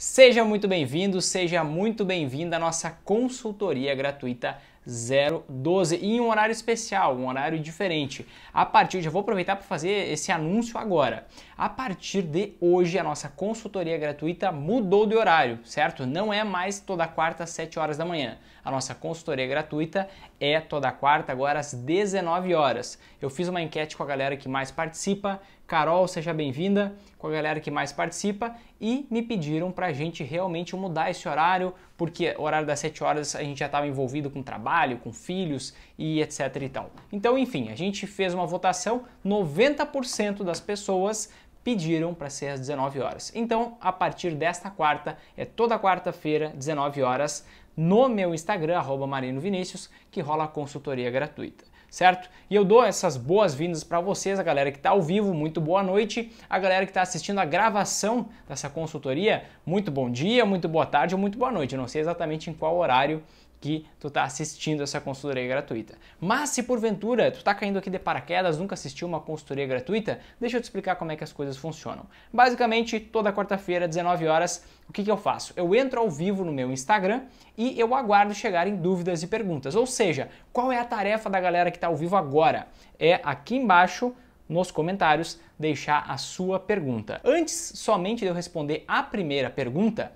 Seja muito bem-vindo, seja muito bem-vinda à nossa consultoria gratuita 012 e em um horário especial, um horário diferente. A partir de, eu vou aproveitar para fazer esse anúncio agora. A partir de hoje, a nossa consultoria gratuita mudou de horário, certo? Não é mais toda quarta às 7 horas da manhã. A nossa consultoria gratuita é toda quarta, agora às 19 horas. Eu fiz uma enquete com a galera que mais participa, Carol, seja bem-vinda, com a galera que mais participa, e me pediram para a gente realmente mudar esse horário, porque o horário das 7 horas a gente já estava envolvido com trabalho, com filhos e etc e tal. Então, enfim, a gente fez uma votação, 90% das pessoas pediram para ser às 19 horas. Então, a partir desta quarta, é toda quarta-feira, 19 horas, no meu Instagram, arroba que rola a consultoria gratuita certo? E eu dou essas boas-vindas para vocês, a galera que está ao vivo, muito boa noite. A galera que está assistindo a gravação dessa consultoria, muito bom dia, muito boa tarde ou muito boa noite. Eu não sei exatamente em qual horário que tu tá assistindo essa consultoria gratuita. Mas se porventura tu tá caindo aqui de paraquedas, nunca assistiu uma consultoria gratuita, deixa eu te explicar como é que as coisas funcionam. Basicamente, toda quarta-feira, 19 horas, o que, que eu faço? Eu entro ao vivo no meu Instagram e eu aguardo chegarem dúvidas e perguntas. Ou seja, qual é a tarefa da galera que está ao vivo agora? É aqui embaixo nos comentários deixar a sua pergunta. Antes somente de eu responder a primeira pergunta,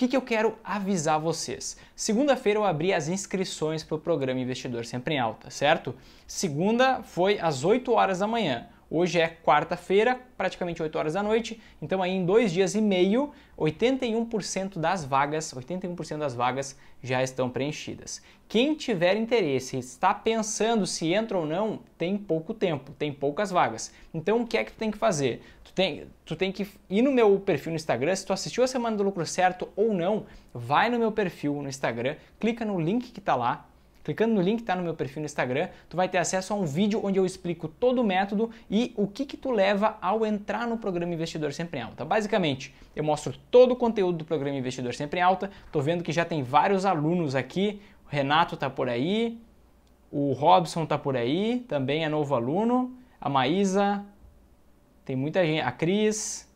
que, que eu quero avisar vocês? Segunda-feira eu abri as inscrições para o programa Investidor Sempre em Alta, certo? Segunda foi às 8 horas da manhã. Hoje é quarta-feira, praticamente 8 horas da noite, então aí em dois dias e meio, 81% das vagas, 81% das vagas já estão preenchidas. Quem tiver interesse, está pensando se entra ou não, tem pouco tempo, tem poucas vagas. Então o que é que tu tem que fazer? Tu tem, tu tem que ir no meu perfil no Instagram, se tu assistiu a Semana do Lucro Certo ou não, vai no meu perfil no Instagram, clica no link que está lá, Clicando no link que está no meu perfil no Instagram, tu vai ter acesso a um vídeo onde eu explico todo o método e o que, que tu leva ao entrar no programa Investidor Sempre em Alta. Basicamente, eu mostro todo o conteúdo do programa Investidor Sempre em Alta. Estou vendo que já tem vários alunos aqui. O Renato está por aí, o Robson está por aí, também é novo aluno. A Maísa, tem muita gente, a Cris,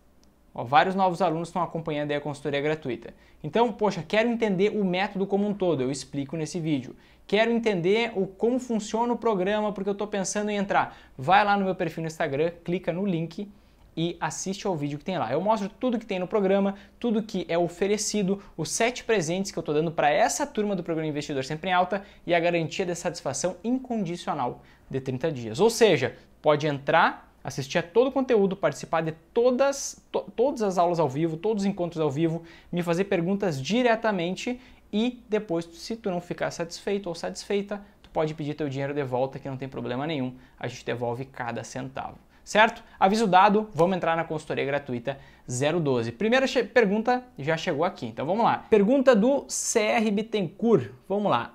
Ó, vários novos alunos estão acompanhando a consultoria gratuita. Então, poxa, quero entender o método como um todo, eu explico nesse vídeo quero entender o como funciona o programa, porque eu estou pensando em entrar. Vai lá no meu perfil no Instagram, clica no link e assiste ao vídeo que tem lá. Eu mostro tudo que tem no programa, tudo que é oferecido, os sete presentes que eu estou dando para essa turma do programa Investidor Sempre em Alta e a garantia de satisfação incondicional de 30 dias. Ou seja, pode entrar, assistir a todo o conteúdo, participar de todas, to, todas as aulas ao vivo, todos os encontros ao vivo, me fazer perguntas diretamente e depois, se tu não ficar satisfeito ou satisfeita, tu pode pedir teu dinheiro de volta, que não tem problema nenhum, a gente devolve cada centavo. Certo? Aviso dado, vamos entrar na consultoria gratuita 012. Primeira pergunta já chegou aqui, então vamos lá. Pergunta do CR Bittencourt, vamos lá.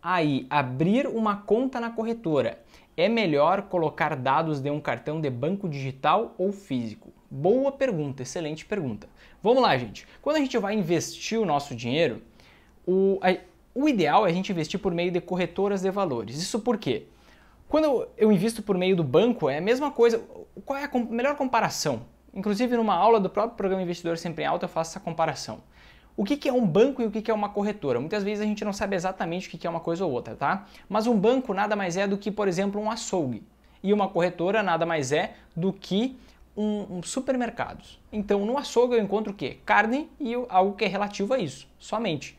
Aí, abrir uma conta na corretora. É melhor colocar dados de um cartão de banco digital ou físico? Boa pergunta, excelente pergunta. Vamos lá, gente. Quando a gente vai investir o nosso dinheiro, o, a, o ideal é a gente investir por meio de corretoras de valores. Isso por quê? Quando eu invisto por meio do banco, é a mesma coisa. Qual é a com, melhor comparação? Inclusive, numa aula do próprio programa Investidor Sempre em Alta, eu faço essa comparação. O que, é um banco e o que, é uma corretora? Muitas vezes a gente não sabe exatamente o que, é uma coisa ou outra, tá? Mas um banco nada mais é do que, por exemplo, um açougue. E uma corretora nada mais é do que um, um supermercado. Então, no açougue eu encontro o quê? Carne e algo que é relativo a isso, somente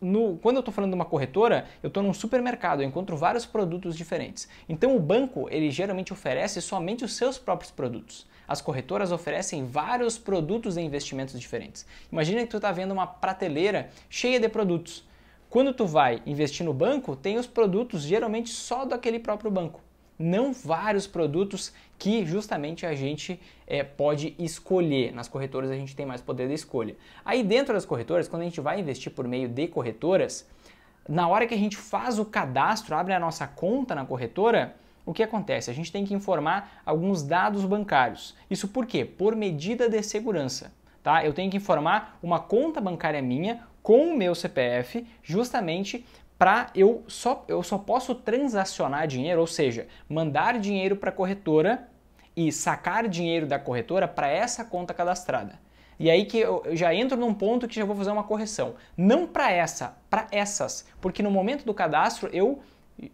no, quando eu estou falando de uma corretora, eu estou num supermercado, eu encontro vários produtos diferentes. Então o banco, ele geralmente oferece somente os seus próprios produtos. As corretoras oferecem vários produtos e investimentos diferentes. Imagina que tu está vendo uma prateleira cheia de produtos. Quando tu vai investir no banco, tem os produtos geralmente só daquele próprio banco não vários produtos que justamente a gente é, pode escolher. Nas corretoras a gente tem mais poder de escolha. Aí dentro das corretoras, quando a gente vai investir por meio de corretoras, na hora que a gente faz o cadastro, abre a nossa conta na corretora, o que acontece? A gente tem que informar alguns dados bancários. Isso por quê? Por medida de segurança. Tá? Eu tenho que informar uma conta bancária minha com o meu CPF, justamente para eu só eu só posso transacionar dinheiro, ou seja, mandar dinheiro para a corretora e sacar dinheiro da corretora para essa conta cadastrada. E aí que eu já entro num ponto que já vou fazer uma correção, não para essa, para essas, porque no momento do cadastro eu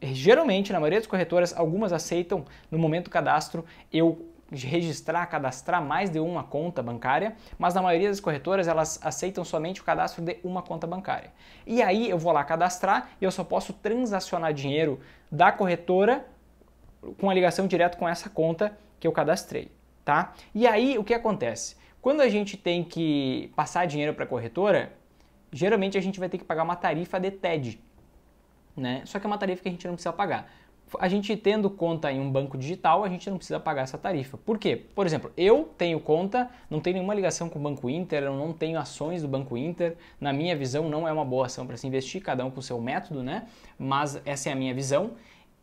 geralmente na maioria das corretoras algumas aceitam no momento do cadastro eu registrar, cadastrar mais de uma conta bancária, mas na maioria das corretoras elas aceitam somente o cadastro de uma conta bancária. E aí eu vou lá cadastrar e eu só posso transacionar dinheiro da corretora com a ligação direta com essa conta que eu cadastrei, tá? E aí o que acontece? Quando a gente tem que passar dinheiro para a corretora, geralmente a gente vai ter que pagar uma tarifa de TED, né? Só que é uma tarifa que a gente não precisa pagar a gente tendo conta em um banco digital, a gente não precisa pagar essa tarifa. Por quê? Por exemplo, eu tenho conta, não tenho nenhuma ligação com o Banco Inter, eu não tenho ações do Banco Inter. Na minha visão, não é uma boa ação para se investir, cada um com o seu método, né? Mas essa é a minha visão.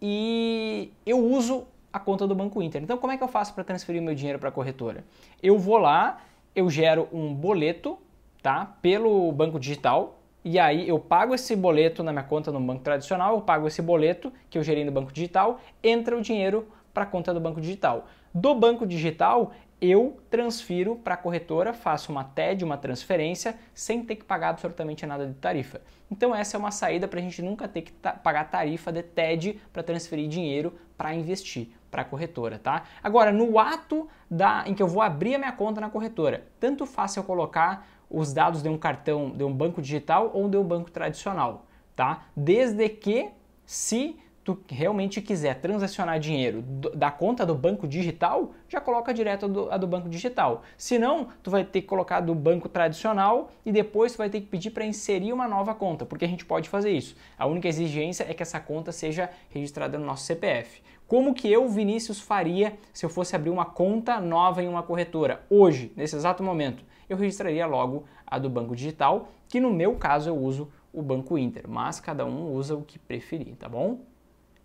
E eu uso a conta do Banco Inter. Então, como é que eu faço para transferir meu dinheiro para a corretora? Eu vou lá, eu gero um boleto, tá? Pelo banco digital, e aí eu pago esse boleto na minha conta no banco tradicional, eu pago esse boleto que eu gerei no banco digital, entra o dinheiro para a conta do banco digital. Do banco digital, eu transfiro para a corretora, faço uma TED, uma transferência, sem ter que pagar absolutamente nada de tarifa. Então essa é uma saída para a gente nunca ter que ta pagar tarifa de TED para transferir dinheiro para investir para a corretora, tá? Agora, no ato da, em que eu vou abrir a minha conta na corretora, tanto faz eu colocar os dados de um cartão, de um banco digital ou de um banco tradicional, tá? Desde que se tu realmente quiser transacionar dinheiro da conta do banco digital, já coloca direto a do, a do banco digital. Se não, tu vai ter que colocar do banco tradicional e depois tu vai ter que pedir para inserir uma nova conta, porque a gente pode fazer isso. A única exigência é que essa conta seja registrada no nosso CPF. Como que eu, Vinícius, faria se eu fosse abrir uma conta nova em uma corretora hoje, nesse exato momento? eu registraria logo a do banco digital, que no meu caso eu uso o banco Inter, mas cada um usa o que preferir, tá bom?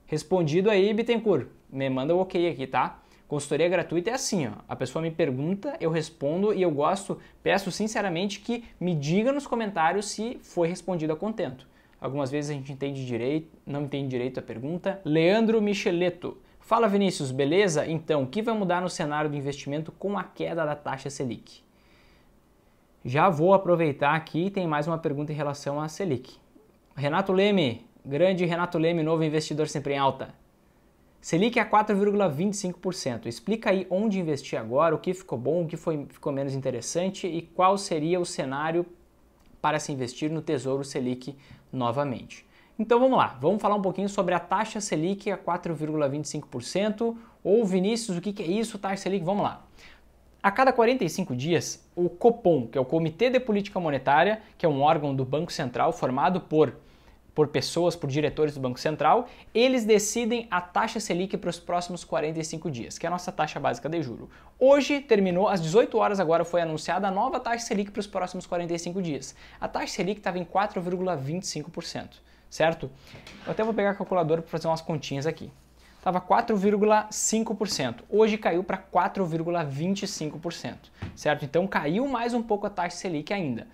Respondido aí, Bittencourt, me manda o um ok aqui, tá? Consultoria gratuita é assim, ó. A pessoa me pergunta, eu respondo e eu gosto, peço sinceramente que me diga nos comentários se foi respondido a contento. Algumas vezes a gente entende direito, não entende direito a pergunta. Leandro Micheleto. Fala Vinícius, beleza? Então, o que vai mudar no cenário do investimento com a queda da taxa Selic? Já vou aproveitar aqui, tem mais uma pergunta em relação à Selic. Renato Leme, grande Renato Leme, novo investidor sempre em alta. Selic é a 4,25%. Explica aí onde investir agora, o que ficou bom, o que foi, ficou menos interessante e qual seria o cenário para se investir no Tesouro Selic novamente. Então vamos lá, vamos falar um pouquinho sobre a taxa Selic a 4,25%. Ou Vinícius, o que é isso, taxa Selic? Vamos lá. A cada 45 dias, o Copom, que é o Comitê de Política Monetária, que é um órgão do Banco Central formado por por pessoas, por diretores do Banco Central, eles decidem a taxa Selic para os próximos 45 dias, que é a nossa taxa básica de juro. Hoje terminou às 18 horas agora foi anunciada a nova taxa Selic para os próximos 45 dias. A taxa Selic estava em 4,25%, certo? Eu até vou pegar a calculadora para fazer umas continhas aqui estava 4,5%. Hoje caiu para 4,25%, certo? Então caiu mais um pouco a taxa Selic ainda.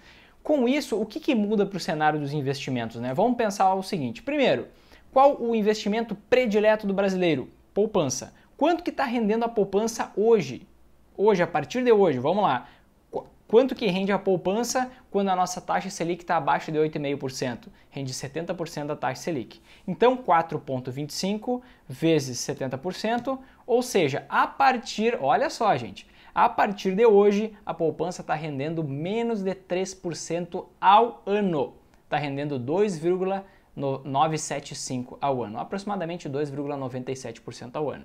Com isso, o que, que muda para o cenário dos investimentos? Né? Vamos pensar o seguinte: primeiro, qual o investimento predileto do brasileiro? Poupança. Quanto que está rendendo a poupança hoje? Hoje, a partir de hoje, vamos lá. Quanto que rende a poupança quando a nossa taxa Selic está abaixo de 8,5%? Rende 70% da taxa Selic. Então, 4,25 vezes 70%, ou seja, a partir, olha só, gente, a partir de hoje, a poupança está rendendo menos de 3% ao ano. Está rendendo 2,975 ao ano, aproximadamente 2,97% ao ano.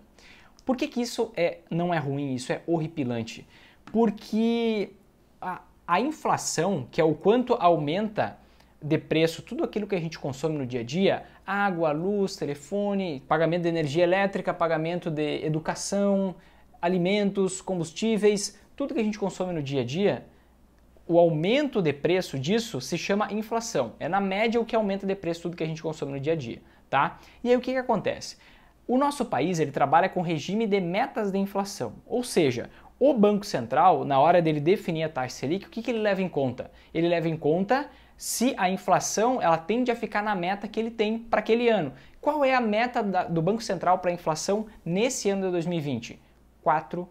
Por que, que isso é, não é ruim, isso é horripilante? Porque a, a inflação, que é o quanto aumenta de preço tudo aquilo que a gente consome no dia a dia, água, luz, telefone, pagamento de energia elétrica, pagamento de educação, alimentos, combustíveis, tudo que a gente consome no dia a dia, o aumento de preço disso se chama inflação. É na média o que aumenta de preço tudo que a gente consome no dia a dia, tá? E aí o que, que acontece? O nosso país ele trabalha com regime de metas de inflação, ou seja, o Banco Central, na hora dele definir a taxa Selic, o que, que ele leva em conta? Ele leva em conta se a inflação ela tende a ficar na meta que ele tem para aquele ano. Qual é a meta da, do Banco Central para a inflação nesse ano de 2020? 4%.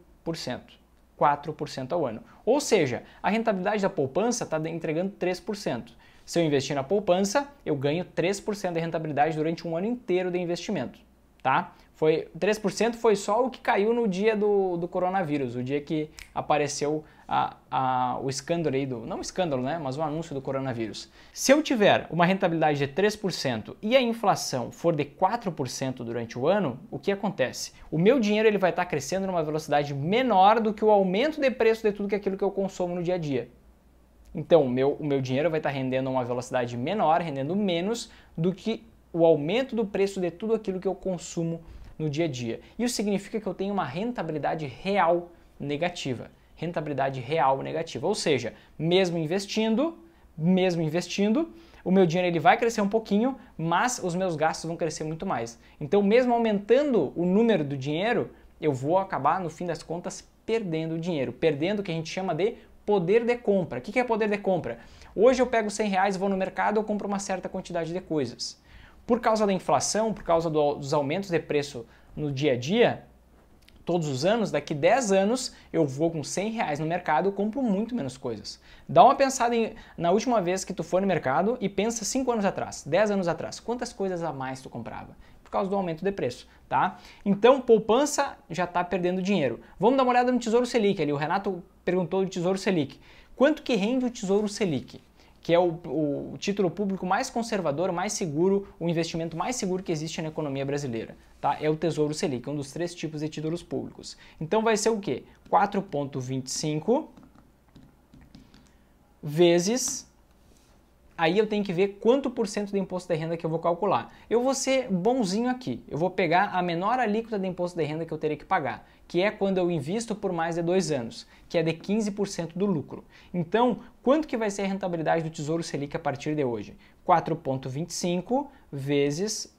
4% ao ano. Ou seja, a rentabilidade da poupança está entregando 3%. Se eu investir na poupança, eu ganho 3% da rentabilidade durante um ano inteiro de investimento, tá? Foi 3% foi só o que caiu no dia do, do coronavírus, o dia que apareceu a, a, o escândalo aí do. Não escândalo, né? Mas o anúncio do coronavírus. Se eu tiver uma rentabilidade de 3% e a inflação for de 4% durante o ano, o que acontece? O meu dinheiro ele vai estar tá crescendo numa velocidade menor do que o aumento de preço de tudo que é aquilo que eu consumo no dia a dia. Então, o meu, o meu dinheiro vai estar tá rendendo a uma velocidade menor, rendendo menos do que o aumento do preço de tudo aquilo que eu consumo no dia a dia. Isso significa que eu tenho uma rentabilidade real negativa. Rentabilidade real negativa. Ou seja, mesmo investindo, mesmo investindo, o meu dinheiro ele vai crescer um pouquinho, mas os meus gastos vão crescer muito mais. Então, mesmo aumentando o número do dinheiro, eu vou acabar, no fim das contas, perdendo dinheiro, perdendo o que a gente chama de poder de compra. O que é poder de compra? Hoje eu pego 100 reais, vou no mercado, eu compro uma certa quantidade de coisas por causa da inflação, por causa do, dos aumentos de preço no dia a dia, todos os anos, daqui 10 anos eu vou com 100 reais no mercado, eu compro muito menos coisas. Dá uma pensada em, na última vez que tu foi no mercado e pensa 5 anos atrás, 10 anos atrás, quantas coisas a mais tu comprava? Por causa do aumento de preço, tá? Então, poupança já está perdendo dinheiro. Vamos dar uma olhada no Tesouro Selic ali, o Renato perguntou do Tesouro Selic. Quanto que rende o Tesouro Selic? que é o, o, título público mais conservador, mais seguro, o investimento mais seguro que existe na economia brasileira. Tá? É o Tesouro Selic, um dos três tipos de títulos públicos. Então vai ser o quê? 4,25 vezes aí eu tenho que ver quanto por cento de imposto de renda que eu vou calcular. Eu vou ser bonzinho aqui, eu vou pegar a menor alíquota de imposto de renda que eu terei que pagar, que é quando eu invisto por mais de dois anos, que é de 15% do lucro. Então, quanto que vai ser a rentabilidade do Tesouro Selic a partir de hoje? 4,25 vezes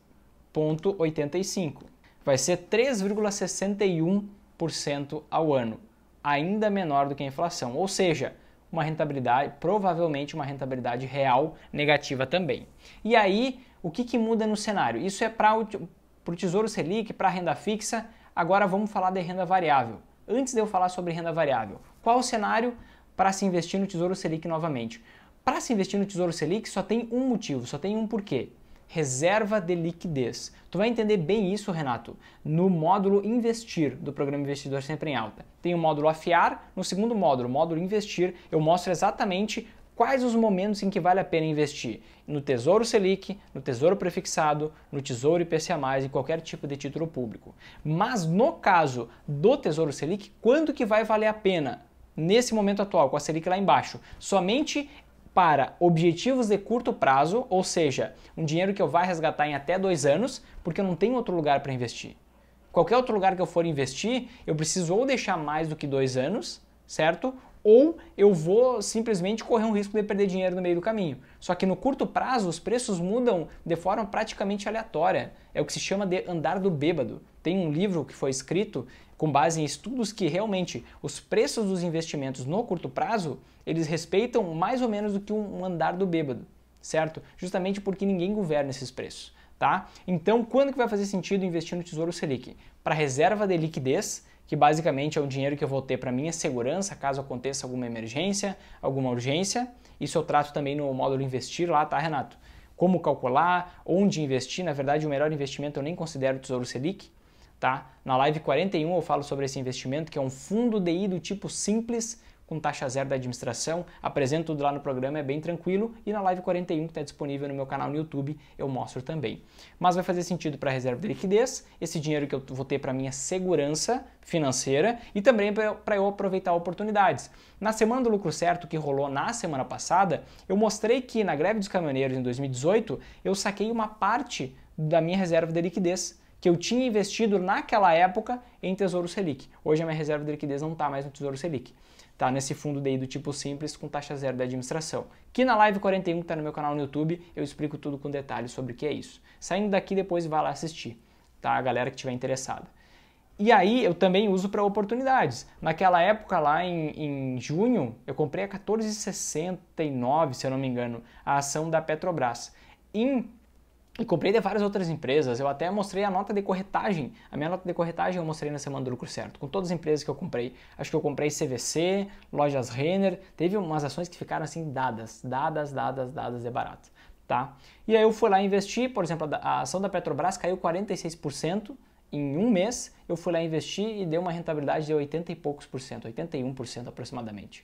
0,85. Vai ser 3,61% ao ano, ainda menor do que a inflação, ou seja, uma rentabilidade, provavelmente uma rentabilidade real negativa também. E aí, o que, que muda no cenário? Isso é para o Tesouro Selic, para a renda fixa. Agora vamos falar de renda variável. Antes de eu falar sobre renda variável, qual o cenário para se investir no Tesouro Selic novamente? Para se investir no Tesouro Selic só tem um motivo, só tem um porquê reserva de liquidez. Tu vai entender bem isso, Renato, no módulo Investir do programa Investidor Sempre em Alta. Tem o módulo Afiar, no segundo módulo, módulo Investir, eu mostro exatamente quais os momentos em que vale a pena investir no Tesouro Selic, no Tesouro Prefixado, no Tesouro IPCA+, em qualquer tipo de título público. Mas no caso do Tesouro Selic, quando que vai valer a pena? Nesse momento atual, com a Selic lá embaixo, somente para objetivos de curto prazo, ou seja, um dinheiro que eu vá resgatar em até dois anos, porque eu não tenho outro lugar para investir. Qualquer outro lugar que eu for investir, eu preciso ou deixar mais do que dois anos, certo? Ou eu vou simplesmente correr um risco de perder dinheiro no meio do caminho. Só que no curto prazo, os preços mudam de forma praticamente aleatória. É o que se chama de andar do bêbado. Tem um livro que foi escrito com base em estudos que realmente os preços dos investimentos no curto prazo, eles respeitam mais ou menos do que um andar do bêbado, certo? Justamente porque ninguém governa esses preços, tá? Então, quando que vai fazer sentido investir no Tesouro Selic? Para reserva de liquidez, que basicamente é o dinheiro que eu vou ter para minha segurança caso aconteça alguma emergência, alguma urgência. Isso eu trato também no módulo investir lá, tá, Renato? Como calcular, onde investir. Na verdade, o melhor investimento eu nem considero o Tesouro Selic, tá? Na live 41 eu falo sobre esse investimento, que é um fundo DI do tipo simples, com taxa zero da administração, apresento tudo lá no programa, é bem tranquilo, e na live 41 que está disponível no meu canal no YouTube eu mostro também. Mas vai fazer sentido para reserva de liquidez, esse dinheiro que eu vou ter para minha segurança financeira e também para eu aproveitar oportunidades. Na semana do lucro certo que rolou na semana passada, eu mostrei que na greve dos caminhoneiros em 2018 eu saquei uma parte da minha reserva de liquidez que eu tinha investido naquela época em Tesouro Selic. Hoje a minha reserva de liquidez não está mais no Tesouro Selic. Está nesse fundo daí do tipo simples com taxa zero da administração. Que na live 41 que está no meu canal no YouTube, eu explico tudo com detalhes sobre o que é isso. Saindo daqui depois vai lá assistir, tá? A galera que tiver interessada. E aí eu também uso para oportunidades. Naquela época lá em, em junho, eu comprei a 14,69, se eu não me engano, a ação da Petrobras. Em e comprei de várias outras empresas. Eu até mostrei a nota de corretagem. A minha nota de corretagem eu mostrei na semana do lucro certo, com todas as empresas que eu comprei. Acho que eu comprei CVC, lojas Renner. Teve umas ações que ficaram assim dadas, dadas, dadas, dadas de barato. Tá? E aí eu fui lá investir, por exemplo, a ação da Petrobras caiu 46% em um mês. Eu fui lá investir e deu uma rentabilidade de 80 e poucos por cento, 81% aproximadamente,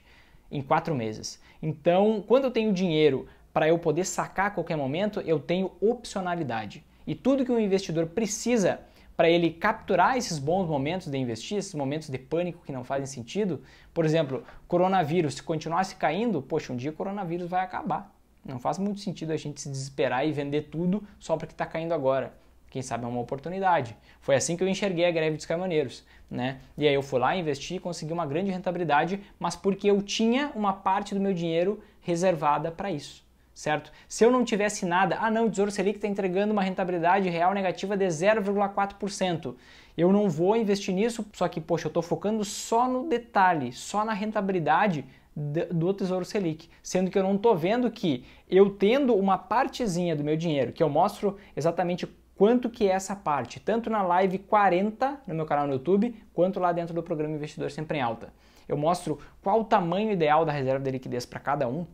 em quatro meses. Então, quando eu tenho dinheiro para eu poder sacar a qualquer momento, eu tenho opcionalidade. E tudo que um investidor precisa para ele capturar esses bons momentos de investir, esses momentos de pânico que não fazem sentido, por exemplo, coronavírus, se continuasse caindo, poxa, um dia o coronavírus vai acabar. Não faz muito sentido a gente se desesperar e vender tudo só porque está caindo agora. Quem sabe é uma oportunidade. Foi assim que eu enxerguei a greve dos caminhoneiros, né? E aí eu fui lá, investi e consegui uma grande rentabilidade, mas porque eu tinha uma parte do meu dinheiro reservada para isso certo? Se eu não tivesse nada, ah não, o Tesouro Selic está entregando uma rentabilidade real negativa de 0,4%. Eu não vou investir nisso, só que, poxa, eu estou focando só no detalhe, só na rentabilidade do Tesouro Selic, sendo que eu não estou vendo que eu tendo uma partezinha do meu dinheiro, que eu mostro exatamente quanto que é essa parte, tanto na live 40 no meu canal no YouTube, quanto lá dentro do programa Investidor Sempre em Alta. Eu mostro qual o tamanho ideal da reserva de liquidez para cada um,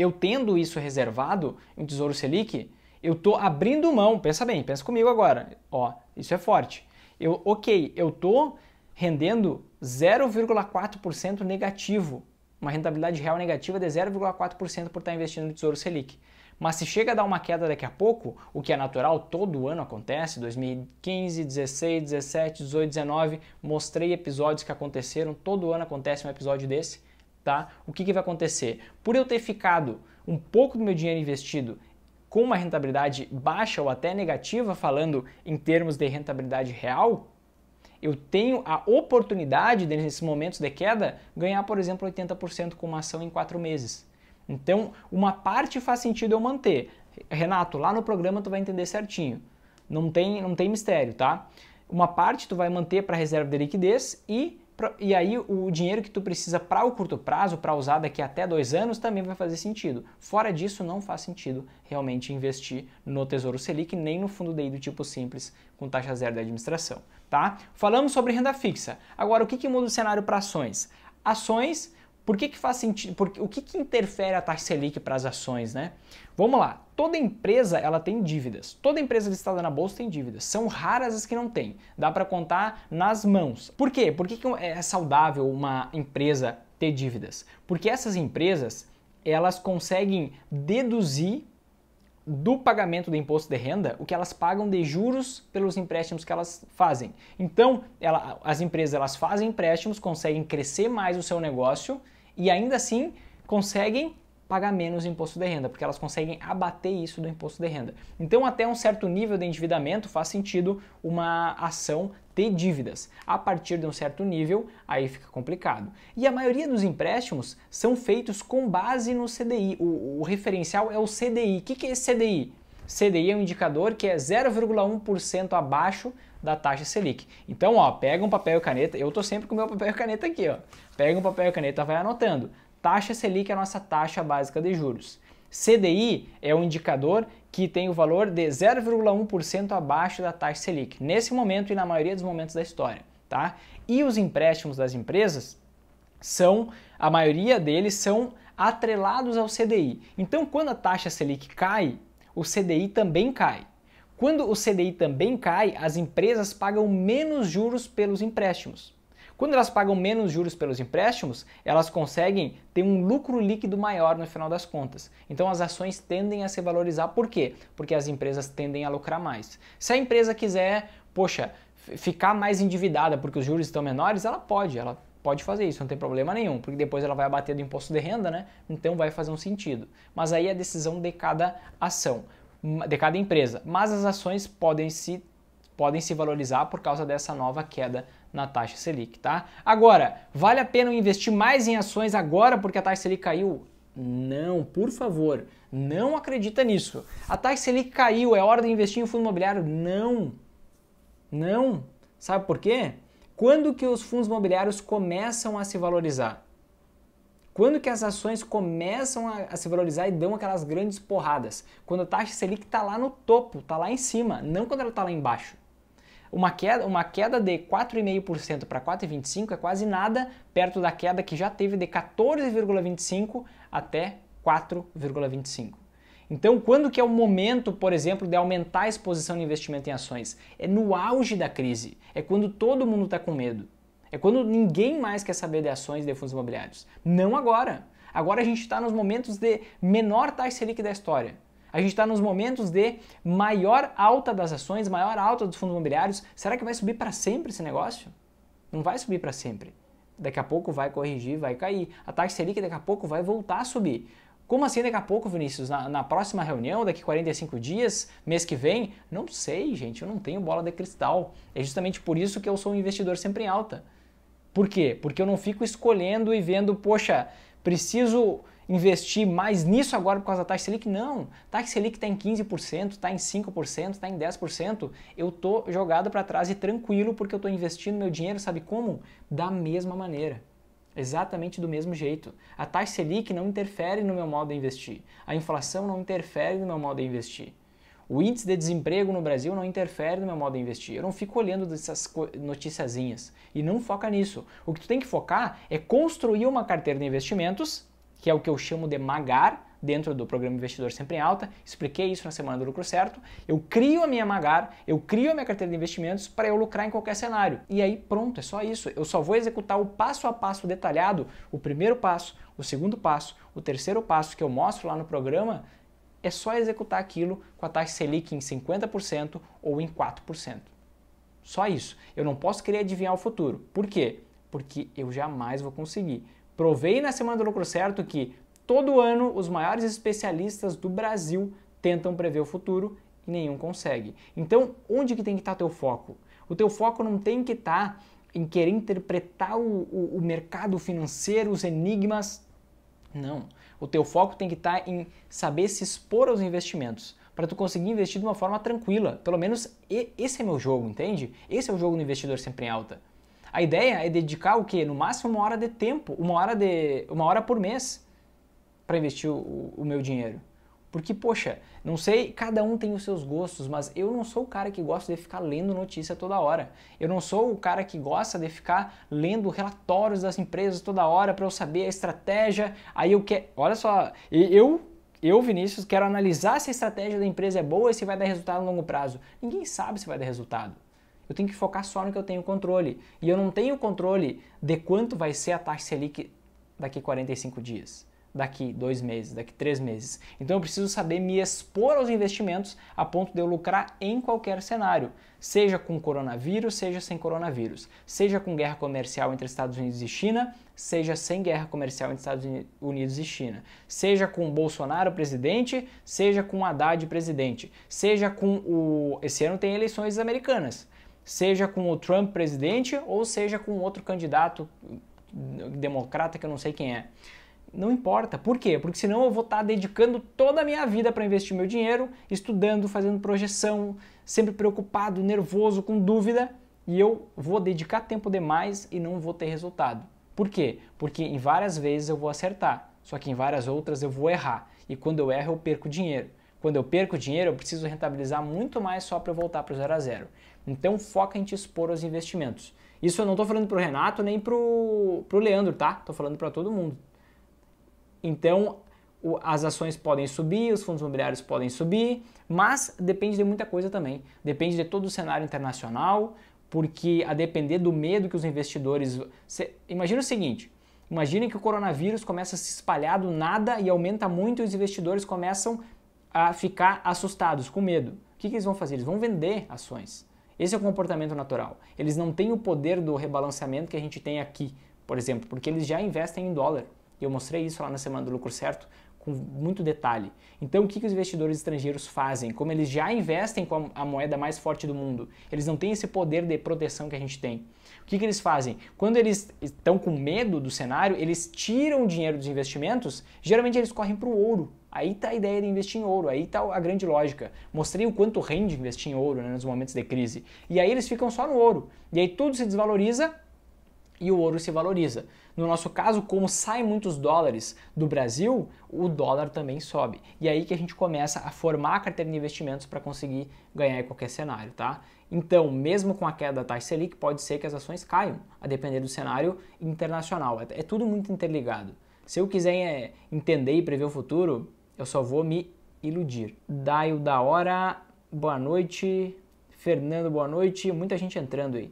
eu tendo isso reservado em Tesouro Selic, eu tô abrindo mão, pensa bem, pensa comigo agora, ó, isso é forte. Eu, ok, eu tô rendendo 0,4% negativo, uma rentabilidade real negativa de 0,4% por estar investindo no Tesouro Selic. Mas se chega a dar uma queda daqui a pouco, o que é natural, todo ano acontece, 2015, 16, 17, 18, 19, mostrei episódios que aconteceram, todo ano acontece um episódio desse tá? O que, que vai acontecer? Por eu ter ficado um pouco do meu dinheiro investido com uma rentabilidade baixa ou até negativa, falando em termos de rentabilidade real, eu tenho a oportunidade, de, nesses momentos de queda, ganhar, por exemplo, 80% com uma ação em quatro meses. Então, uma parte faz sentido eu manter. Renato, lá no programa tu vai entender certinho. Não tem, não tem mistério, tá? Uma parte tu vai manter para reserva de liquidez e e aí o dinheiro que tu precisa para o curto prazo, para usar daqui até dois anos, também vai fazer sentido. Fora disso, não faz sentido realmente investir no Tesouro Selic nem no fundo DI do tipo simples com taxa zero da administração, tá? Falamos sobre renda fixa. Agora, o que, que muda o cenário para ações? Ações por que, que faz sentido? Porque, o que, que interfere a taxa Selic para as ações, né? Vamos lá. Toda empresa ela tem dívidas. Toda empresa listada na bolsa tem dívidas. São raras as que não tem. Dá para contar nas mãos. Por quê? Por que, que é, é saudável uma empresa ter dívidas? Porque essas empresas elas conseguem deduzir do pagamento do imposto de renda o que elas pagam de juros pelos empréstimos que elas fazem. Então, ela, as empresas elas fazem empréstimos, conseguem crescer mais o seu negócio e ainda assim conseguem pagar menos imposto de renda, porque elas conseguem abater isso do imposto de renda. Então, até um certo nível de endividamento faz sentido uma ação ter dívidas. A partir de um certo nível, aí fica complicado. E a maioria dos empréstimos são feitos com base no CDI. O, o referencial é o CDI. O que, que é esse CDI? CDI é um indicador que é 0,1% abaixo da taxa Selic. Então, ó, pega um papel e caneta, eu tô sempre com meu papel e caneta aqui, ó. Pega um papel e caneta, vai anotando. Taxa Selic é a nossa taxa básica de juros. CDI é um indicador que tem o valor de 0,1% abaixo da taxa Selic, nesse momento e na maioria dos momentos da história, tá? E os empréstimos das empresas são, a maioria deles são atrelados ao CDI. Então, quando a taxa Selic cai, o CDI também cai. Quando o CDI também cai, as empresas pagam menos juros pelos empréstimos. Quando elas pagam menos juros pelos empréstimos, elas conseguem ter um lucro líquido maior no final das contas. Então as ações tendem a se valorizar, por quê? Porque as empresas tendem a lucrar mais. Se a empresa quiser, poxa, ficar mais endividada porque os juros estão menores, ela pode, ela pode fazer isso, não tem problema nenhum, porque depois ela vai abater do imposto de renda, né? Então vai fazer um sentido. Mas aí é a decisão de cada ação de cada empresa, mas as ações podem se podem se valorizar por causa dessa nova queda na taxa Selic, tá? Agora, vale a pena investir mais em ações agora porque a taxa Selic caiu? Não, por favor, não acredita nisso. A taxa Selic caiu, é hora de investir em fundo imobiliário? Não. Não. Sabe por quê? Quando que os fundos imobiliários começam a se valorizar? Quando que as ações começam a, a se valorizar e dão aquelas grandes porradas? Quando a taxa Selic está lá no topo, está lá em cima, não quando ela está lá embaixo. Uma queda, uma queda de 4,5% para 4,25% é quase nada perto da queda que já teve de 14,25% até 4,25%. Então, quando que é o momento, por exemplo, de aumentar a exposição de investimento em ações? É no auge da crise, é quando todo mundo está com medo. É quando ninguém mais quer saber de ações de fundos imobiliários. Não agora. Agora a gente está nos momentos de menor taxa Selic da história. A gente está nos momentos de maior alta das ações, maior alta dos fundos imobiliários. Será que vai subir para sempre esse negócio? Não vai subir para sempre. Daqui a pouco vai corrigir, vai cair. A taxa Selic daqui a pouco vai voltar a subir. Como assim daqui a pouco, Vinícius? Na, na, próxima reunião, daqui 45 dias, mês que vem? Não sei, gente, eu não tenho bola de cristal. É justamente por isso que eu sou um investidor sempre em alta. Por quê? Porque eu não fico escolhendo e vendo, poxa, preciso investir mais nisso agora por causa da taxa Selic? Não. Taxa Selic está em 15%, está em 5%, está em 10%. Eu tô jogado para trás e tranquilo porque eu estou investindo meu dinheiro, sabe como? Da mesma maneira. Exatamente do mesmo jeito. A taxa Selic não interfere no meu modo de investir. A inflação não interfere no meu modo de investir. O índice de desemprego no Brasil não interfere no meu modo de investir. Eu não fico olhando essas noticiazinhas e não foca nisso. O que tu tem que focar é construir uma carteira de investimentos, que é o que eu chamo de magar, dentro do programa Investidor Sempre em Alta, expliquei isso na semana do lucro certo. Eu crio a minha Magar, eu crio a minha carteira de investimentos para eu lucrar em qualquer cenário. E aí pronto, é só isso. Eu só vou executar o passo a passo detalhado, o primeiro passo, o segundo passo, o terceiro passo que eu mostro lá no programa é só executar aquilo com a taxa Selic em 50% ou em 4%. Só isso. Eu não posso querer adivinhar o futuro. Por quê? Porque eu jamais vou conseguir. Provei na semana do lucro certo que todo ano os maiores especialistas do Brasil tentam prever o futuro e nenhum consegue. Então, onde que tem que estar teu foco? O teu foco não tem que estar em querer interpretar o, o, o mercado financeiro, os enigmas. Não. O teu foco tem que estar tá em saber se expor aos investimentos, para tu conseguir investir de uma forma tranquila. Pelo menos esse é meu jogo, entende? Esse é o jogo do investidor sempre em alta. A ideia é dedicar o quê? No máximo uma hora de tempo, uma hora, de, uma hora por mês para investir o, o meu dinheiro. Porque, poxa, não sei, cada um tem os seus gostos, mas eu não sou o cara que gosta de ficar lendo notícia toda hora. Eu não sou o cara que gosta de ficar lendo relatórios das empresas toda hora para eu saber a estratégia. Aí eu quero, olha só, eu eu, Vinícius, quero analisar se a estratégia da empresa é boa e se vai dar resultado a longo prazo. Ninguém sabe se vai dar resultado. Eu tenho que focar só no que eu tenho controle. E eu não tenho controle de quanto vai ser a taxa Selic daqui 45 dias daqui dois meses, daqui três meses. Então eu preciso saber me expor aos investimentos a ponto de eu lucrar em qualquer cenário, seja com coronavírus, seja sem coronavírus, seja com guerra comercial entre Estados Unidos e China, seja sem guerra comercial entre Estados Unidos e China, seja com Bolsonaro presidente, seja com Haddad presidente, seja com o esse ano tem eleições americanas, seja com o Trump presidente ou seja com outro candidato hum, democrata que eu não sei quem é. Não importa. Por quê? Porque senão eu vou estar dedicando toda a minha vida para investir meu dinheiro, estudando, fazendo projeção, sempre preocupado, nervoso, com dúvida, e eu vou dedicar tempo demais e não vou ter resultado. Por quê? Porque em várias vezes eu vou acertar, só que em várias outras eu vou errar. E quando eu erro, eu perco dinheiro. Quando eu perco dinheiro, eu preciso rentabilizar muito mais só para voltar para o zero a zero. Então foca em te expor aos investimentos. Isso eu não estou falando para o Renato nem para o Leandro, tá? Estou falando para todo mundo. Então, o, as ações podem subir, os fundos imobiliários podem subir, mas depende de muita coisa também. Depende de todo o cenário internacional, porque a depender do medo que os investidores. imagina o seguinte: imagine que o coronavírus começa a se espalhar do nada e aumenta muito e os investidores começam a ficar assustados, com medo. O que, que eles vão fazer? Eles vão vender ações. Esse é o comportamento natural. Eles não têm o poder do rebalanceamento que a gente tem aqui, por exemplo, porque eles já investem em dólar. E eu mostrei isso lá na Semana do Lucro Certo com muito detalhe. Então, o que, que os investidores estrangeiros fazem? Como eles já investem com a moeda mais forte do mundo, eles não têm esse poder de proteção que a gente tem. O que, que eles fazem? Quando eles estão com medo do cenário, eles tiram o dinheiro dos investimentos, geralmente eles correm para o ouro. Aí está a ideia de investir em ouro, aí está a grande lógica. Mostrei o quanto rende investir em ouro né, nos momentos de crise. E aí eles ficam só no ouro. E aí tudo se desvaloriza e o ouro se valoriza. No nosso caso, como saem muitos dólares do Brasil, o dólar também sobe. E é aí que a gente começa a formar a carteira de investimentos para conseguir ganhar em qualquer cenário, tá? Então, mesmo com a queda da taxa Selic, pode ser que as ações caiam, a depender do cenário internacional. É, é tudo muito interligado. Se eu quiser é, entender e prever o futuro, eu só vou me iludir. Daio da hora, boa noite. Fernando, boa noite. Muita gente entrando aí.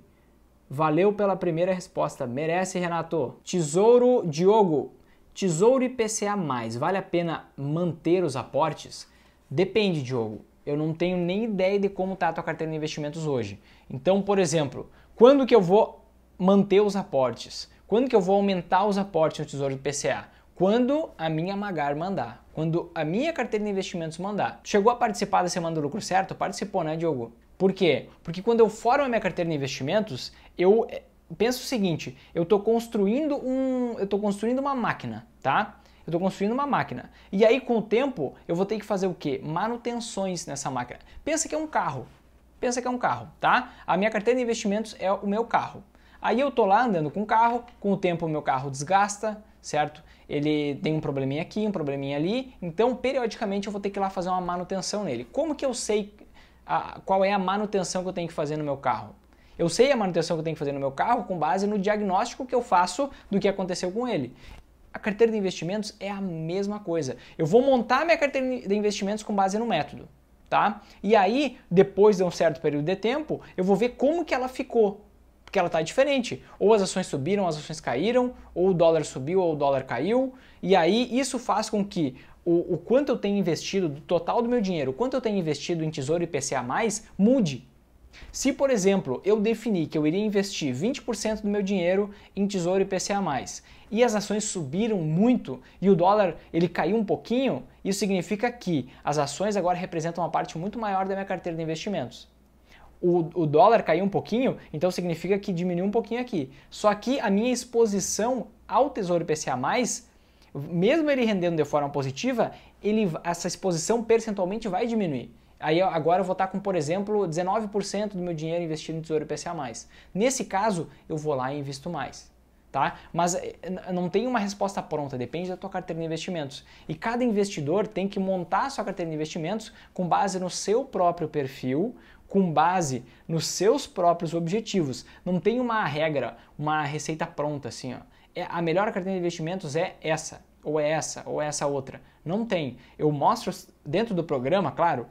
Valeu pela primeira resposta. Merece, Renato. Tesouro Diogo. Tesouro IPCA+, vale a pena manter os aportes? Depende, Diogo. Eu não tenho nem ideia de como está a tua carteira de investimentos hoje. Então, por exemplo, quando que eu vou manter os aportes? Quando que eu vou aumentar os aportes no Tesouro IPCA? Quando a minha Magar mandar, quando a minha carteira de investimentos mandar. Chegou a participar da Semana do Lucro Certo? Participou, né, Diogo? Por quê? Porque quando eu formo a minha carteira de investimentos, eu eh, penso o seguinte, eu estou construindo um, eu estou construindo uma máquina, tá? Eu estou construindo uma máquina. E aí com o tempo, eu vou ter que fazer o quê? Manutenções nessa máquina. Pensa que é um carro. Pensa que é um carro, tá? A minha carteira de investimentos é o meu carro. Aí eu tô lá andando com o carro, com o tempo o meu carro desgasta, certo? Ele tem um probleminha aqui, um probleminha ali, então periodicamente eu vou ter que ir lá fazer uma manutenção nele. Como que eu sei a, qual é a manutenção que eu tenho que fazer no meu carro. Eu sei a manutenção que eu tenho que fazer no meu carro com base no diagnóstico que eu faço do que aconteceu com ele. A carteira de investimentos é a mesma coisa. Eu vou montar minha carteira de investimentos com base no método, tá? E aí, depois de um certo período de tempo, eu vou ver como que ela ficou, porque ela está diferente. Ou as ações subiram, as ações caíram, ou o dólar subiu, ou o dólar caiu. E aí isso faz com que o, o, quanto eu tenho investido, do total do meu dinheiro, o quanto eu tenho investido em Tesouro IPCA+, mude. Se, por exemplo, eu defini que eu iria investir 20% do meu dinheiro em Tesouro IPCA+, e as ações subiram muito e o dólar ele caiu um pouquinho, isso significa que as ações agora representam uma parte muito maior da minha carteira de investimentos. O, o dólar caiu um pouquinho, então significa que diminuiu um pouquinho aqui. Só que a minha exposição ao Tesouro IPCA+, mesmo ele rendendo de forma positiva, ele, essa exposição percentualmente vai diminuir. Aí agora eu vou estar com, por exemplo, 19% do meu dinheiro investido no Tesouro IPCA+. Nesse caso, eu vou lá e invisto mais. Tá? Mas eh, não tem uma resposta pronta, depende da tua carteira de investimentos. E cada investidor tem que montar a sua carteira de investimentos com base no seu próprio perfil, com base nos seus próprios objetivos. Não tem uma regra, uma receita pronta assim, ó. É, a melhor carteira de investimentos é essa ou é essa, ou é essa outra. Não tem. Eu mostro dentro do programa, claro,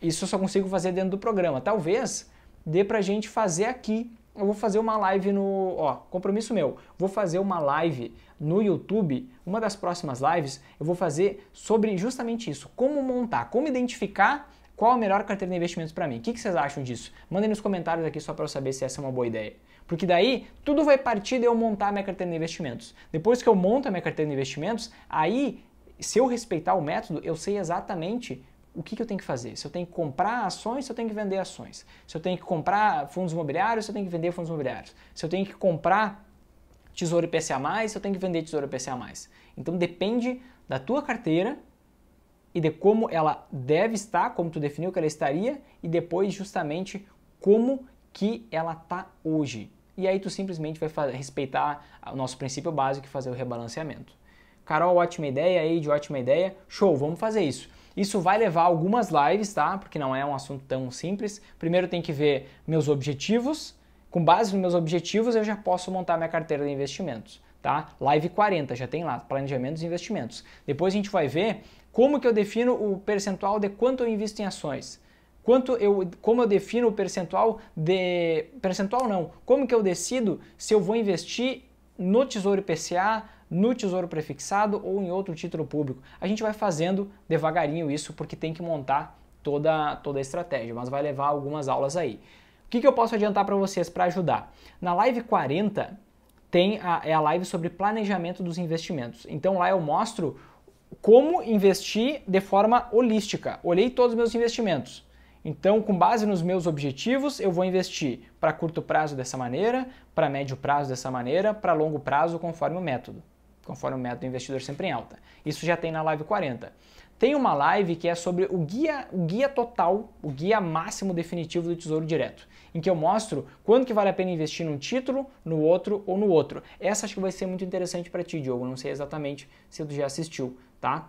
isso eu só consigo fazer dentro do programa. Talvez dê pra gente fazer aqui. Eu vou fazer uma live no. Ó, compromisso meu. Vou fazer uma live no YouTube. Uma das próximas lives eu vou fazer sobre justamente isso. Como montar, como identificar qual é a melhor carteira de investimentos para mim. O que, que vocês acham disso? Mandem nos comentários aqui só para eu saber se essa é uma boa ideia. Porque daí tudo vai partir de eu montar a minha carteira de investimentos. Depois que eu monto a minha carteira de investimentos, aí, se eu respeitar o método, eu sei exatamente o que, que, eu tenho que fazer? Se eu tenho que comprar ações, se eu tenho que vender ações. Se eu tenho que comprar fundos imobiliários, se eu tenho que vender fundos imobiliários. Se eu tenho que comprar tesouro IPCA+, se eu tenho que vender tesouro IPCA+. Então depende da tua carteira e de como ela deve estar, como tu definiu que ela estaria, e depois justamente como que ela está hoje. E aí tu simplesmente vai fazer, respeitar o nosso princípio básico e fazer o rebalanceamento. Carol, ótima ideia, de ótima ideia, show, vamos fazer isso. Isso vai levar algumas lives, tá? Porque não é um assunto tão simples. Primeiro tem que ver meus objetivos. Com base nos meus objetivos, eu já posso montar minha carteira de investimentos, tá? Live 40 já tem lá, planejamentos e investimentos. Depois a gente vai ver como que eu defino o percentual de quanto eu invisto em ações. Quanto eu, como eu defino o percentual de percentual não? Como que eu decido se eu vou investir no Tesouro IPCA, no Tesouro Prefixado ou em outro título público? A gente vai fazendo devagarinho isso porque tem que montar toda toda a estratégia, mas vai levar algumas aulas aí. O que, que eu posso adiantar para vocês para ajudar? Na live 40 tem a, é a live sobre planejamento dos investimentos. Então lá eu mostro como investir de forma holística. Olhei todos os meus investimentos então, com base nos meus objetivos, eu vou investir para curto prazo dessa maneira, para médio prazo dessa maneira, para longo prazo conforme o método, conforme o método investidor sempre em alta. Isso já tem na live 40. Tem uma live que é sobre o guia, o guia total, o guia máximo definitivo do Tesouro Direto, em que eu mostro quando que vale a pena investir num título, no outro ou no outro. Essa acho que vai ser muito interessante para ti, Diogo. Não sei exatamente se tu já assistiu, tá?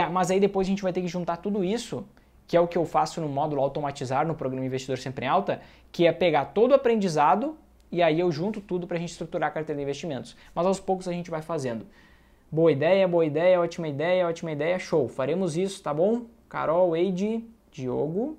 A, mas aí depois a gente vai ter que juntar tudo isso que é o que eu faço no módulo automatizar no programa Investidor Sempre em Alta, que é pegar todo o aprendizado e aí eu junto tudo para a gente estruturar a carteira de investimentos. Mas aos poucos a gente vai fazendo. Boa ideia, boa ideia, ótima ideia, ótima ideia, show. Faremos isso, tá bom? Carol, Eide, Diogo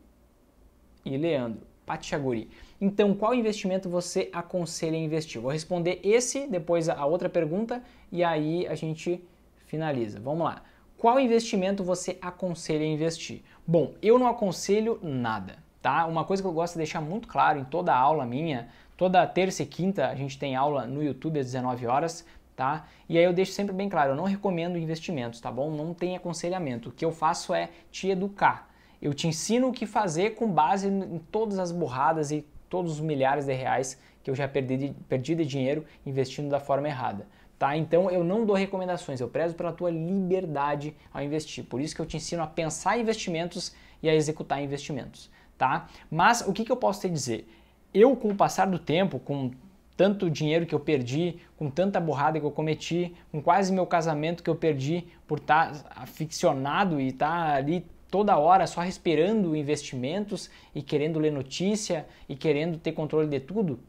e Leandro. Patiaguri Então, qual investimento você aconselha a investir? Vou responder esse, depois a outra pergunta e aí a gente finaliza. Vamos lá. Qual investimento você aconselha a investir? Bom, eu não aconselho nada, tá? Uma coisa que eu gosto de deixar muito claro em toda aula minha, toda terça e quinta a gente tem aula no YouTube às 19 horas, tá? E aí eu deixo sempre bem claro, eu não recomendo investimentos, tá bom? Não tem aconselhamento. O que eu faço é te educar. Eu te ensino o que fazer com base em todas as borradas e todos os milhares de reais que eu já perdi de, perdi de dinheiro investindo da forma errada. Tá? Então eu não dou recomendações, eu prezo pela tua liberdade ao investir. Por isso que eu te ensino a pensar investimentos e a executar investimentos. Tá? Mas o que, que eu posso te dizer? Eu, com o passar do tempo, com tanto dinheiro que eu perdi, com tanta borrada que eu cometi, com quase meu casamento que eu perdi por estar tá aficionado e estar tá ali toda hora só respirando investimentos e querendo ler notícia e querendo ter controle de tudo?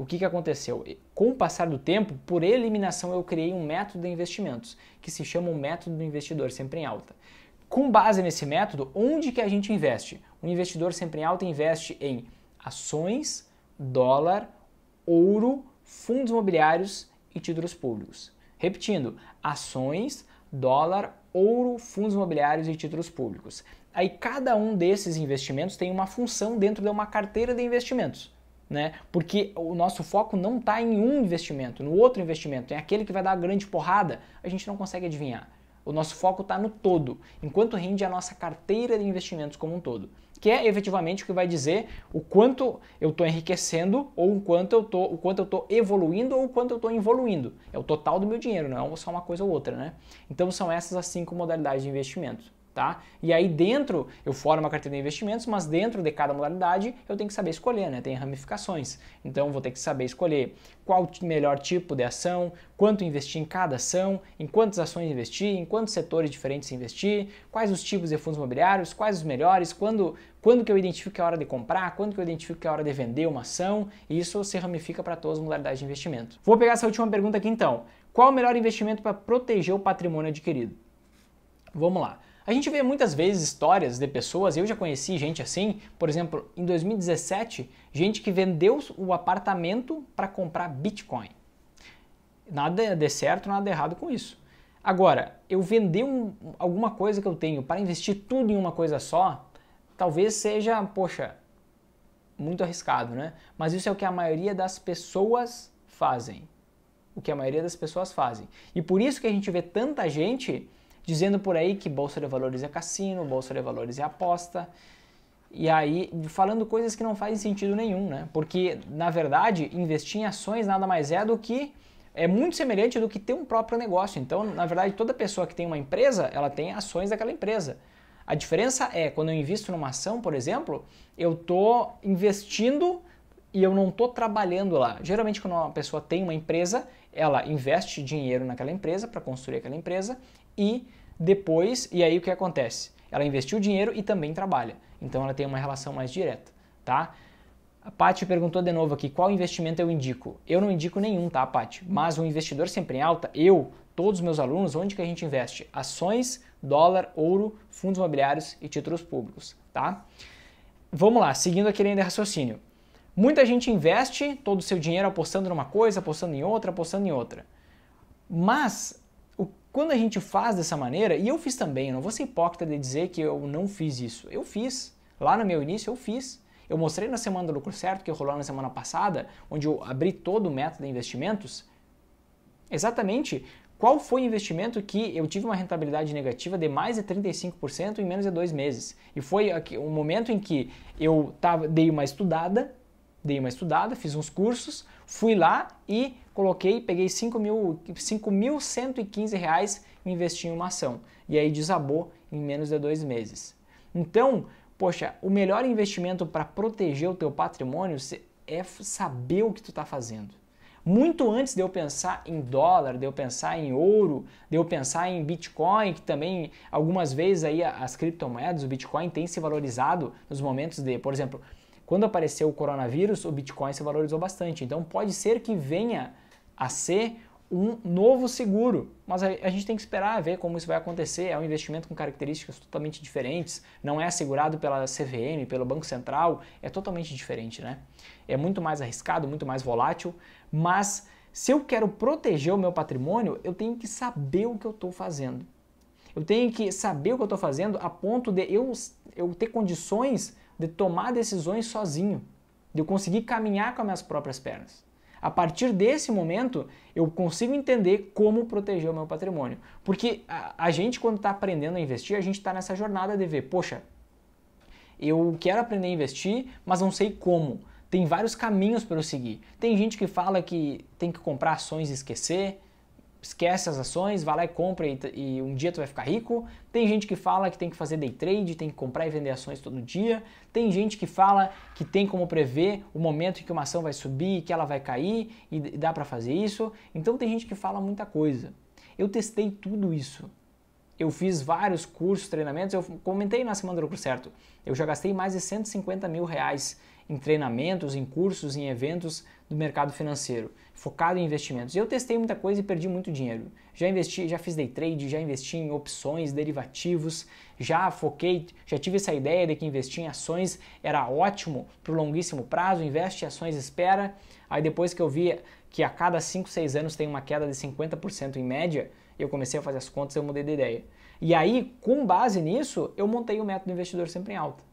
o que, que aconteceu? Com o passar do tempo, por eliminação, eu criei um método de investimentos, que se chama o método do investidor sempre em alta. Com base nesse método, onde que a gente investe? O investidor sempre em alta investe em ações, dólar, ouro, fundos imobiliários e títulos públicos. Repetindo, ações, dólar, ouro, fundos imobiliários e títulos públicos. Aí cada um desses investimentos tem uma função dentro de uma carteira de investimentos né? Porque o nosso foco não está em um investimento, no outro investimento, em é aquele que vai dar a grande porrada, a gente não consegue adivinhar. O nosso foco está no todo, enquanto rende a nossa carteira de investimentos como um todo, que é efetivamente o que vai dizer o quanto eu estou enriquecendo ou o quanto eu tô, o quanto eu estou evoluindo ou o quanto eu estou evoluindo. É o total do meu dinheiro, não é só uma coisa ou outra, né? Então são essas as cinco modalidades de investimento. Tá? E aí dentro eu formo uma carteira de investimentos, mas dentro de cada modalidade eu tenho que saber escolher, né? Tem ramificações. Então vou ter que saber escolher qual o melhor tipo de ação, quanto investir em cada ação, em quantas ações investir, em quantos setores diferentes investir, quais os tipos de fundos imobiliários, quais os melhores, quando quando que eu identifico que é hora de comprar, quando que eu identifico que é hora de vender uma ação, e isso se ramifica para todas as modalidades de investimento. Vou pegar essa última pergunta aqui então. Qual o melhor investimento para proteger o patrimônio adquirido? Vamos lá. A gente vê muitas vezes histórias de pessoas, eu já conheci gente assim, por exemplo, em 2017, gente que vendeu o apartamento para comprar Bitcoin. Nada de certo, nada de errado com isso. Agora, eu vender um, alguma coisa que eu tenho para investir tudo em uma coisa só, talvez seja, poxa, muito arriscado, né? Mas isso é o que a maioria das pessoas fazem. O que a maioria das pessoas fazem. E por isso que a gente vê tanta gente dizendo por aí que bolsa de valores é cassino, bolsa de valores é aposta. E aí falando coisas que não fazem sentido nenhum, né? Porque na verdade, investir em ações nada mais é do que é muito semelhante do que ter um próprio negócio. Então, na verdade, toda pessoa que tem uma empresa, ela tem ações daquela empresa. A diferença é, quando eu invisto numa ação, por exemplo, eu estou investindo e eu não estou trabalhando lá. Geralmente, quando uma pessoa tem uma empresa, ela investe dinheiro naquela empresa para construir aquela empresa e depois, e aí o que acontece? Ela investiu dinheiro e também trabalha. Então ela tem uma relação mais direta, tá? A Paty perguntou de novo aqui, qual investimento eu indico? Eu não indico nenhum, tá, Paty? Mas o investidor sempre em alta, eu, todos os meus alunos, onde que a gente investe? Ações, dólar, ouro, fundos imobiliários e títulos públicos, tá? Vamos lá, seguindo aquele ainda raciocínio. Muita gente investe todo o seu dinheiro apostando numa coisa, apostando em outra, apostando em outra. Mas quando a gente faz dessa maneira, e eu fiz também, eu não vou ser hipócrita de dizer que eu não fiz isso. Eu fiz. Lá no meu início, eu fiz. Eu mostrei na semana do lucro certo, que rolou na semana passada, onde eu abri todo o método de investimentos. Exatamente qual foi o investimento que eu tive uma rentabilidade negativa de mais de 35% em menos de dois meses. E foi o um momento em que eu tava, dei uma estudada, dei uma estudada, fiz uns cursos, fui lá e coloquei, peguei 5.115 reais e investi em uma ação. E aí desabou em menos de dois meses. Então, poxa, o melhor investimento para proteger o teu patrimônio é saber o que tu está fazendo. Muito antes de eu pensar em dólar, de eu pensar em ouro, de eu pensar em Bitcoin, que também algumas vezes aí as criptomoedas, o Bitcoin tem se valorizado nos momentos de, por exemplo, quando apareceu o coronavírus, o Bitcoin se valorizou bastante. Então pode ser que venha a ser um novo seguro, mas a gente tem que esperar ver como isso vai acontecer. É um investimento com características totalmente diferentes, não é assegurado pela CVM, pelo Banco Central, é totalmente diferente, né? É muito mais arriscado, muito mais volátil, mas se eu quero proteger o meu patrimônio, eu tenho que saber o que eu estou fazendo. Eu tenho que saber o que eu estou fazendo a ponto de eu, eu ter condições de tomar decisões sozinho, de eu conseguir caminhar com as minhas próprias pernas. A partir desse momento, eu consigo entender como proteger o meu patrimônio. Porque a, a gente, quando está aprendendo a investir, a gente está nessa jornada de ver, poxa, eu quero aprender a investir, mas não sei como. Tem vários caminhos para eu seguir. Tem gente que fala que tem que comprar ações e esquecer esquece as ações, vai lá e compra e, e, um dia tu vai ficar rico. Tem gente que fala que tem que fazer day trade, tem que comprar e vender ações todo dia. Tem gente que fala que tem como prever o momento em que uma ação vai subir, que ela vai cair e, e dá para fazer isso. Então tem gente que fala muita coisa. Eu testei tudo isso. Eu fiz vários cursos, treinamentos. Eu comentei na semana do lucro certo. Eu já gastei mais de 150 mil reais em treinamentos, em cursos, em eventos do mercado financeiro, focado em investimentos. Eu testei muita coisa e perdi muito dinheiro. Já investi, já fiz day trade, já investi em opções, derivativos, já foquei, já tive essa ideia de que investir em ações era ótimo para o longuíssimo prazo, investe em ações, espera. Aí depois que eu vi que a cada 5, 6 anos tem uma queda de 50% em média, eu comecei a fazer as contas, eu mudei de ideia. E aí, com base nisso, eu montei o método investidor sempre em alta.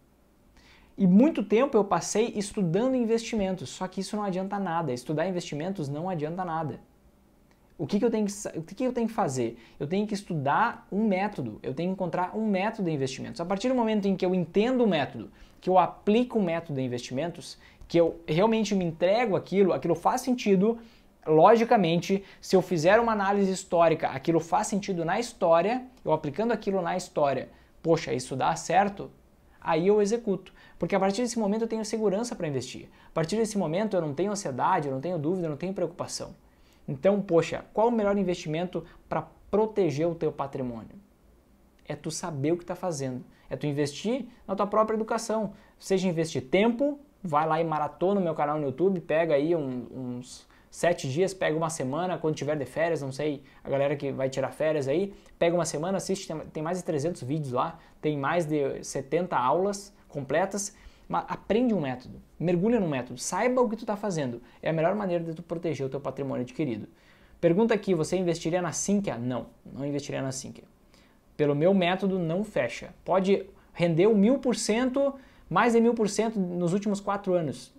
E muito tempo eu passei estudando investimentos, só que isso não adianta nada. Estudar investimentos não adianta nada. O que, que, eu, tenho que, o que, que eu tenho que fazer? Eu tenho que estudar um método, eu tenho que encontrar um método de investimentos. A partir do momento em que eu entendo o método, que eu aplico o método de investimentos, que eu realmente me entrego aquilo, aquilo faz sentido, logicamente, se eu fizer uma análise histórica, aquilo faz sentido na história, eu aplicando aquilo na história, poxa, isso dá certo, aí eu executo. Porque a partir desse momento eu tenho segurança para investir. A partir desse momento eu não tenho ansiedade, eu não tenho dúvida, eu não tenho preocupação. Então, poxa, qual o melhor investimento para proteger o teu patrimônio? É tu saber o que está fazendo. É tu investir na tua própria educação. Seja investir tempo, vai lá e maratona no meu canal no YouTube, pega aí um, uns sete dias, pega uma semana, quando tiver de férias, não sei, a galera que vai tirar férias aí, pega uma semana, assiste, tem mais de 300 vídeos lá, tem mais de 70 aulas, completas, mas aprende um método, mergulha no método, saiba o que tu está fazendo. É a melhor maneira de tu proteger o teu patrimônio adquirido. Pergunta aqui, você investiria na Sinqia? Não, não investiria na Sinqia. Pelo meu método, não fecha. Pode render mil por cento, mais de mil por cento nos últimos quatro anos.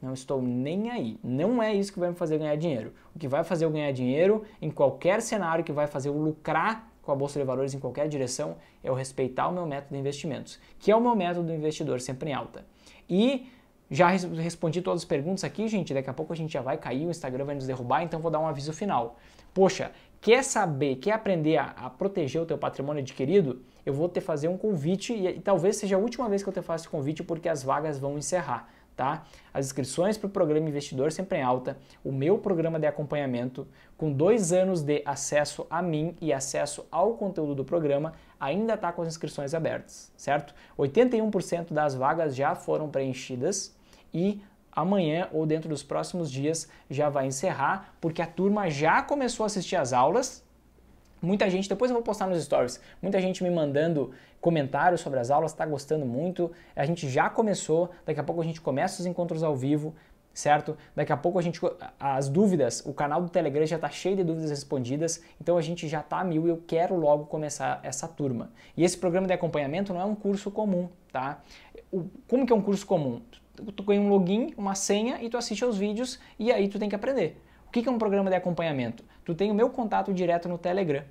Não estou nem aí. Não é isso que vai me fazer ganhar dinheiro. O que vai fazer eu ganhar dinheiro, em qualquer cenário que vai fazer eu lucrar com a bolsa de valores em qualquer direção, eu é respeitar o meu método de investimentos, que é o meu método do investidor sempre em alta. E já res respondi todas as perguntas aqui, gente. Daqui a pouco a gente já vai cair, o Instagram vai nos derrubar, então vou dar um aviso final. Poxa, quer saber, quer aprender a, a proteger o teu patrimônio adquirido? Eu vou te fazer um convite e, e talvez seja a última vez que eu te faço esse convite porque as vagas vão encerrar tá? As inscrições para o programa Investidor Sempre em Alta, o meu programa de acompanhamento, com dois anos de acesso a mim e acesso ao conteúdo do programa, ainda está com as inscrições abertas, certo? 81% das vagas já foram preenchidas e amanhã ou dentro dos próximos dias já vai encerrar, porque a turma já começou a assistir as aulas. Muita gente, depois eu vou postar nos stories, muita gente me mandando comentários sobre as aulas, está gostando muito. A gente já começou, daqui a pouco a gente começa os encontros ao vivo, certo? Daqui a pouco a gente as dúvidas, o canal do Telegram já está cheio de dúvidas respondidas, então a gente já está mil e eu quero logo começar essa turma. E esse programa de acompanhamento não é um curso comum, tá? O, como que é um curso comum? Tu, tu ganha um login, uma senha e tu assiste aos vídeos e aí tu tem que aprender. O que, que é um programa de acompanhamento? Tu tem o meu contato direto no Telegram.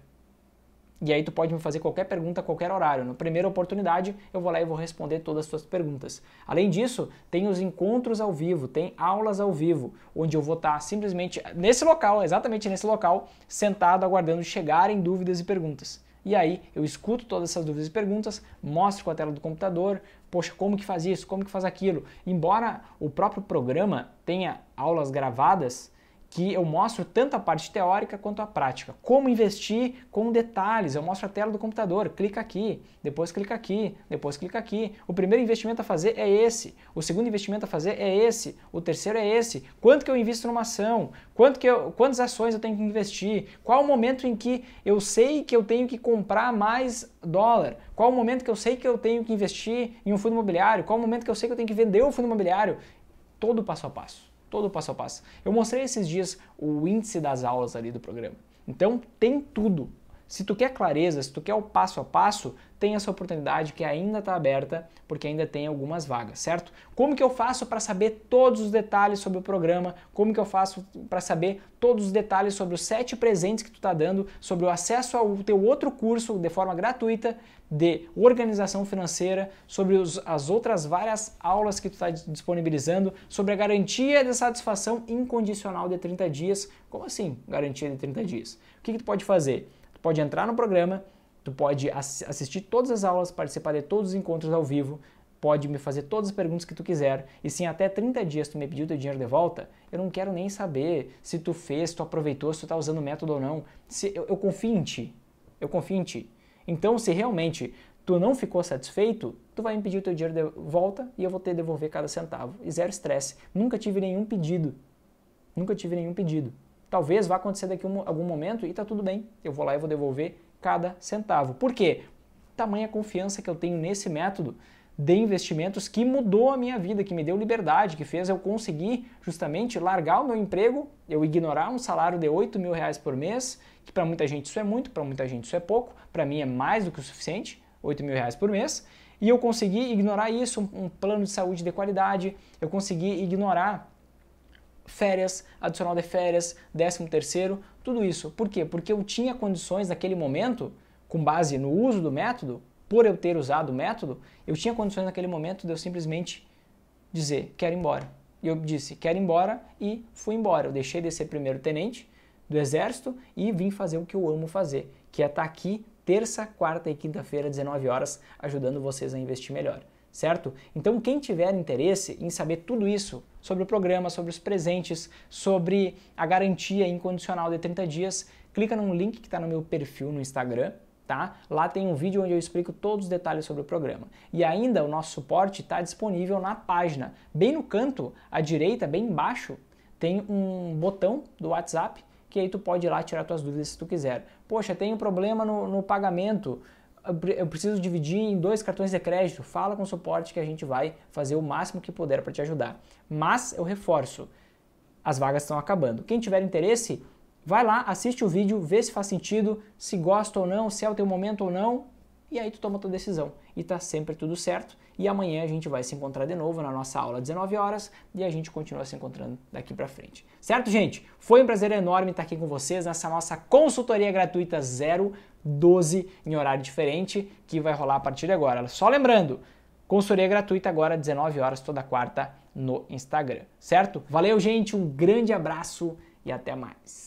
E aí tu pode me fazer qualquer pergunta a qualquer horário. Na primeira oportunidade, eu vou lá e vou responder todas as tuas perguntas. Além disso, tem os encontros ao vivo, tem aulas ao vivo, onde eu vou estar simplesmente nesse local, exatamente nesse local, sentado aguardando chegarem dúvidas e perguntas. E aí eu escuto todas essas dúvidas e perguntas, mostro com a tela do computador, poxa, como que faz isso, como que faz aquilo. Embora o próprio programa tenha aulas gravadas, que eu mostro tanto a parte teórica quanto a prática. Como investir com detalhes, eu mostro a tela do computador, clica aqui, depois clica aqui, depois clica aqui. O primeiro investimento a fazer é esse, o segundo investimento a fazer é esse, o terceiro é esse. Quanto que eu invisto numa ação? Quanto que eu, quantas ações eu tenho que investir? Qual o momento em que eu sei que eu tenho que comprar mais dólar? Qual o momento que eu sei que eu tenho que investir em um fundo imobiliário? Qual o momento que eu sei que eu tenho que vender o um fundo imobiliário? Todo passo a passo todo o passo a passo. Eu mostrei esses dias o índice das aulas ali do programa. Então tem tudo se tu quer clareza, se tu quer o passo a passo, tem essa oportunidade que ainda está aberta, porque ainda tem algumas vagas, certo? Como que eu faço para saber todos os detalhes sobre o programa? Como que eu faço para saber todos os detalhes sobre os sete presentes que tu está dando, sobre o acesso ao teu outro curso de forma gratuita de organização financeira, sobre os, as outras várias aulas que tu está disponibilizando, sobre a garantia de satisfação incondicional de 30 dias? Como assim garantia de 30 dias? O que, que tu pode fazer? Tu pode entrar no programa, tu pode assistir todas as aulas, participar de todos os encontros ao vivo, pode me fazer todas as perguntas que tu quiser, e se em até 30 dias tu me pediu teu dinheiro de volta, eu não quero nem saber se tu fez, se tu aproveitou, se tu está usando o método ou não. Se, eu, eu confio em ti. Eu confio em ti. Então, se realmente tu não ficou satisfeito, tu vai me pedir o teu dinheiro de volta e eu vou ter que devolver cada centavo. E zero estresse. Nunca tive nenhum pedido. Nunca tive nenhum pedido. Talvez vá acontecer daqui um, algum momento e tá tudo bem. Eu vou lá e vou devolver cada centavo. Por quê? Tamanha confiança que eu tenho nesse método de investimentos que mudou a minha vida, que me deu liberdade, que fez eu conseguir justamente largar o meu emprego, eu ignorar um salário de 8 mil reais por mês, que para muita gente isso é muito, para muita gente isso é pouco, para mim é mais do que o suficiente, 8 mil reais por mês, e eu consegui ignorar isso, um plano de saúde de qualidade, eu consegui ignorar férias, adicional de férias, décimo terceiro, tudo isso. Por quê? Porque eu tinha condições naquele momento, com base no uso do método, por eu ter usado o método, eu tinha condições naquele momento de eu simplesmente dizer, quero ir embora. E eu disse, quero ir embora e fui embora. Eu deixei de ser primeiro tenente do exército e vim fazer o que eu amo fazer, que é estar tá aqui terça, quarta e quinta-feira, 19 horas, ajudando vocês a investir melhor, certo? Então, quem tiver interesse em saber tudo isso, sobre o programa, sobre os presentes, sobre a garantia incondicional de 30 dias, clica num link que está no meu perfil no Instagram, Tá? Lá tem um vídeo onde eu explico todos os detalhes sobre o programa. E ainda o nosso suporte está disponível na página. Bem no canto, à direita, bem embaixo, tem um botão do WhatsApp que aí tu pode ir lá tirar tuas dúvidas se tu quiser. Poxa, tem um problema no, no pagamento, eu preciso dividir em dois cartões de crédito, fala com o suporte que a gente vai fazer o máximo que puder para te ajudar. Mas eu reforço, as vagas estão acabando. Quem tiver interesse, vai lá, assiste o vídeo, vê se faz sentido, se gosta ou não, se é o teu momento ou não, e aí tu toma tua decisão. E tá sempre tudo certo. E amanhã a gente vai se encontrar de novo na nossa aula 19 horas e a gente continua se encontrando daqui para frente. Certo, gente? Foi um prazer enorme estar aqui com vocês nessa nossa consultoria gratuita zero 12 em horário diferente, que vai rolar a partir de agora. Só lembrando, consultoria é gratuita agora, 19 horas toda quarta no Instagram, certo? Valeu, gente, um grande abraço e até mais.